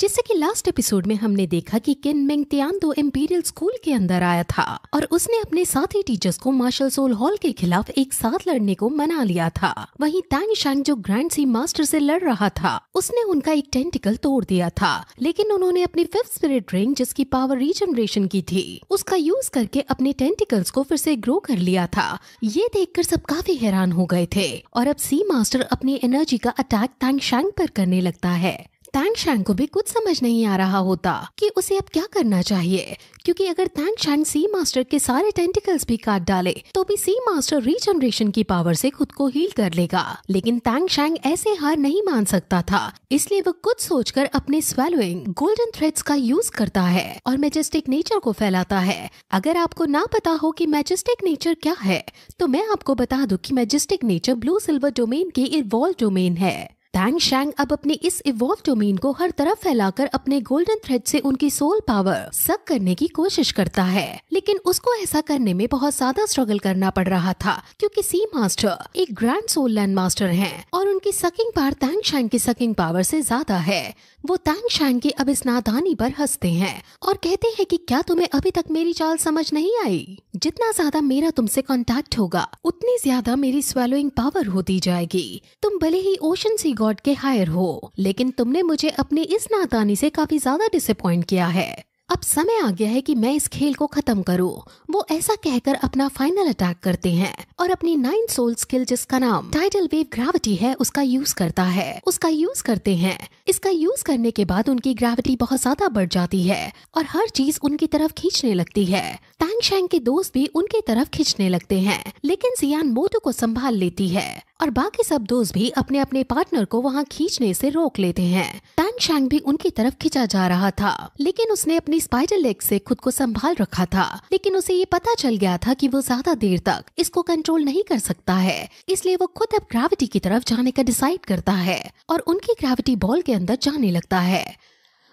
जैसे कि last episode में हमने देखा कि किन मेंगतियान दो इम्पीरियल स्कूल के अंदर आया था और उसने अपने साथी टीचर्स को मार्शल सोल हॉल के खिलाफ एक साथ लड़ने को मना लिया था वहीं टैंग शांग जो ग्रैंड सी मास्टर से लड़ रहा था उसने उनका एक टेंटिकल तोड़ दिया था लेकिन उन्होंने अपनी फिफ्थ स्पिरिट रिंग जिसकी पावर रिजनरेशन की थी उसका यूज करके अपने टेंटिकल्स को फिर से ग्रो कर लिया था ये देख सब काफी हैरान हो गए थे और अब सी मास्टर अपनी एनर्जी का अटैक टैंग शैंग पर करने लगता है तैंग शैंग को भी कुछ समझ नहीं आ रहा होता कि उसे अब क्या करना चाहिए क्योंकि अगर तैंग शैंग सी मास्टर के सारे टेंटिकल्स भी काट डाले तो भी सी मास्टर रीजनरेशन की पावर से खुद को हील कर लेगा लेकिन तैंग शैंग ऐसे हार नहीं मान सकता था इसलिए वो कुछ सोचकर अपने स्वेलोइंग गोल्डन थ्रेड्स का यूज करता है और मेजेस्टिक नेचर को फैलाता है अगर आपको ना पता हो की मेजेस्टिक नेचर क्या है तो मैं आपको बता दूँ की majestic nature blue silver domain के इवॉल्व डोमेन है तैंग शैंग अब अपने इस इवॉल्व डोमेन को हर तरफ फैलाकर अपने गोल्डन थ्रेड से उनकी सोल पावर सक करने की कोशिश करता है लेकिन उसको ऐसा करने में बहुत ज्यादा स्ट्रगल करना पड़ रहा था क्योंकि सी मास्टर एक ग्रैंड सोल लैंड मास्टर है और उनकी सकिंग पावर तैंग शैंग की सकिंग पावर से ज्यादा है वो तैंग शैंग की अब इस नादानी पर हंसते हैं और कहते हैं कि क्या तुम्हें अभी तक मेरी चाल समझ नहीं आई जितना ज्यादा मेरा तुमसे कांटेक्ट होगा उतनी ज्यादा मेरी स्वेलोइंग पावर होती जाएगी तुम भले ही ओशन सी गॉड के हायर हो लेकिन तुमने मुझे अपनी इस नादानी से काफी ज्यादा डिसअपॉइंट किया है अब समय आ गया है कि मैं इस खेल को खत्म करूं। वो ऐसा कहकर अपना फाइनल अटैक करते हैं और अपनी नाइन सोल स्किल जिसका नाम टाइटल वेव ग्रेविटी है उसका यूज करता है उसका यूज करते हैं इसका यूज करने के बाद उनकी ग्रेविटी बहुत ज्यादा बढ़ जाती है और हर चीज उनकी तरफ खींचने लगती है टैंग शैंग के दोस्त भी उनके तरफ खींचने लगते हैं लेकिन सियान मोटू को संभाल लेती है और बाकी सब दोस्त भी अपने अपने पार्टनर को वहाँ खींचने से रोक लेते हैं टैंग शैंग भी उनकी तरफ खींचा जा रहा था लेकिन उसने अपनी स्पाइडर लेग से खुद को संभाल रखा था लेकिन उसे ये पता चल गया था कि वो ज्यादा देर तक इसको कंट्रोल नहीं कर सकता है इसलिए वो खुद अब ग्रेविटी की तरफ जाने का डिसाइड करता है और उनकी ग्रेविटी बॉल के अंदर जाने लगता है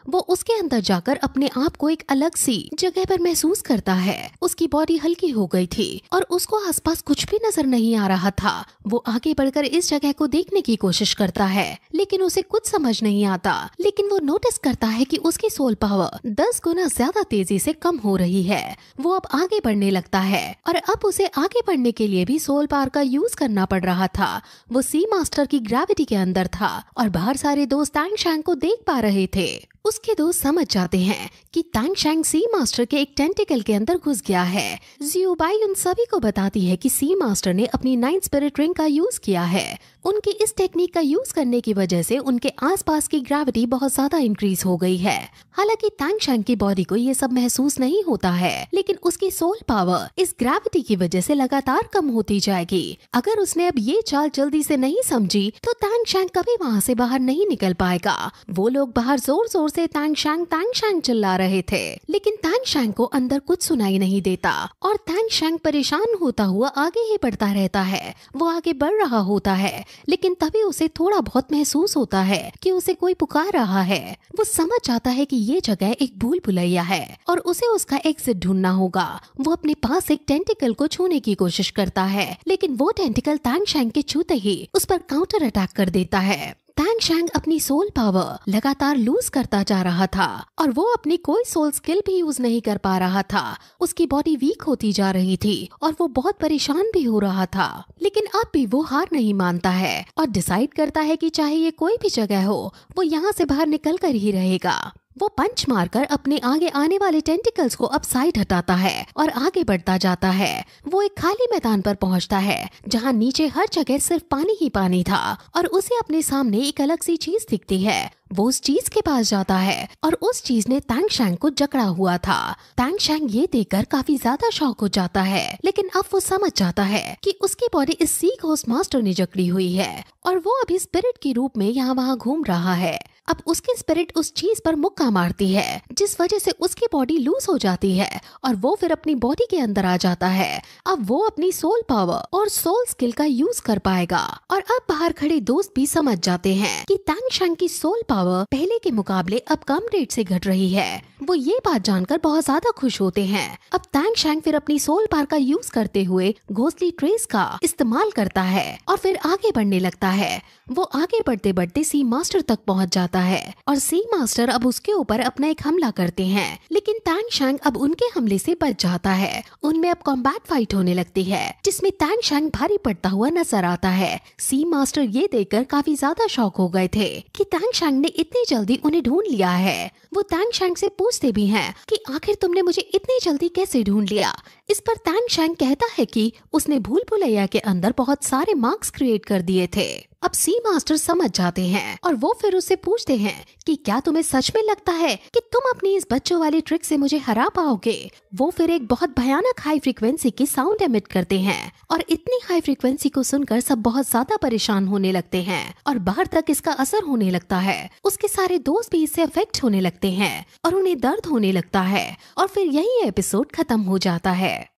वो उसके अंदर जाकर अपने आप को एक अलग सी जगह पर महसूस करता है उसकी बॉडी हल्की हो गई थी और उसको आसपास कुछ भी नजर नहीं आ रहा था वो आगे बढ़कर इस जगह को देखने की कोशिश करता है लेकिन उसे कुछ समझ नहीं आता लेकिन वो नोटिस करता है कि उसकी सोल पावर दस गुना ज्यादा तेजी से कम हो रही है वो अब आगे बढ़ने लगता है और अब उसे आगे बढ़ने के लिए भी सोल पावर का यूज करना पड़ रहा था वो सी मास्टर की ग्रेविटी के अंदर था और बाहर सारे दोस्त टैंग शैंग को देख पा रहे थे उसके दोस्त समझ जाते हैं कि तांग शैंग सी मास्टर के एक टेंटिकल के अंदर घुस गया है जियोबाई उन सभी को बताती है कि सी मास्टर ने अपनी नाइन स्पिरिट रिंग का यूज किया है उनकी इस टेक्निक का यूज करने की वजह से उनके आसपास की ग्रेविटी बहुत ज्यादा इंक्रीज हो गई है हालांकि तांग शैंग की बॉडी को ये सब महसूस नहीं होता है लेकिन उसकी सोल पावर इस ग्रेविटी की वजह से लगातार कम होती जाएगी अगर उसने अब ये चाल जल्दी से नहीं समझी तो तांग शैंग कभी वहाँ से बाहर नहीं निकल पाएगा वो लोग बाहर जोर जोर से से तांग शांग तांग शांग चिल्ला रहे थे लेकिन तांग शांग को अंदर कुछ सुनाई नहीं देता और तांग शांग परेशान होता हुआ आगे ही बढ़ता रहता है वो आगे बढ़ रहा होता है लेकिन तभी उसे थोड़ा बहुत महसूस होता है कि उसे कोई पुकार रहा है वो समझ जाता है कि ये जगह एक भूल भुलैया है और उसे उसका एग्जिट ढूंढना होगा वो अपने पास एक टेंटिकल को छूने की कोशिश करता है लेकिन वो टेंटिकल तांग शैंग के छूते ही उस पर काउंटर अटैक कर देता है तैंगशैंग अपनी सोल पावर लगातार लूज करता जा रहा था और वो अपनी कोई सोल स्किल भी यूज नहीं कर पा रहा था उसकी बॉडी वीक होती जा रही थी और वो बहुत परेशान भी हो रहा था लेकिन अब भी वो हार नहीं मानता है और डिसाइड करता है कि चाहे ये कोई भी जगह हो वो यहाँ से बाहर निकल कर ही रहेगा वो पंच मारकर अपने आगे आने वाले टेंटिकल्स को अब साइड हटाता है और आगे बढ़ता जाता है वो एक खाली मैदान पर पहुंचता है जहां नीचे हर जगह सिर्फ पानी ही पानी था और उसे अपने सामने एक अलग सी चीज दिखती है वो उस चीज के पास जाता है और उस चीज ने तैंग शैंग को जकड़ा हुआ था तैंग शैंग ये देखकर काफी ज्यादा शौक हो जाता है लेकिन अब वो समझ जाता है कि उसकी बॉडी इस सी घोस्ट मास्टर ने जकड़ी हुई है और वो अभी स्पिरिट के रूप में यहाँ वहाँ घूम रहा है अब उसकी स्पिरिट उस चीज पर मुक्का मारती है जिस वजह से उसकी बॉडी लूज हो जाती है और वो फिर अपनी बॉडी के अंदर आ जाता है अब वो अपनी सोल पावर और सोल स्किल का यूज कर पाएगा और अब बाहर खड़े दोस्त भी समझ जाते हैं कि तैंग शैंग की सोल पावर पावर पहले के मुकाबले अब कम रेट से घट रही है वो ये बात जानकर बहुत ज्यादा खुश होते हैं अब तैंग शैंग फिर अपनी सोल पार का यूज करते हुए घोसली ट्रेस का इस्तेमाल करता है और फिर आगे बढ़ने लगता है वो आगे बढ़ते बढ़ते सी मास्टर तक पहुँच जाता है और सी मास्टर अब उसके ऊपर अपना एक हमला करते हैं लेकिन तैंग शैंग अब उनके हमले से बच जाता है उनमें अब कॉम्बैट फाइट होने लगती है जिसमें तैंग शैंग भारी पड़ता हुआ नजर आता है सी मास्टर ये देखकर काफी ज्यादा शौक हो गए थे कि तैंग शैंग ने इतनी जल्दी उन्हें ढूंढ लिया है वो तैंग शैंग से पूछते भी हैं कि आखिर तुमने मुझे इतनी जल्दी कैसे ढूंढ लिया इस पर तैंग शैंग कहता है कि उसने भूल भुलैया के अंदर बहुत सारे मार्क्स क्रिएट कर दिए थे अब सी मास्टर समझ जाते हैं और वो फिर उससे पूछते हैं कि क्या तुम्हें सच में लगता है कि तुम अपनी इस बच्चों वाली ट्रिक से मुझे हरा पाओगे वो फिर एक बहुत भयानक हाई फ्रिक्वेंसी की साउंड एमिट करते हैं और इतनी हाई फ्रिक्वेंसी को सुनकर सब बहुत ज्यादा परेशान होने लगते हैं और बाहर तक इसका असर होने लगता है उसके सारे दोस्त भी इससे अफेक्ट होने लगते हैं और उन्हें दर्द होने लगता है और फिर यही एपिसोड खत्म हो जाता है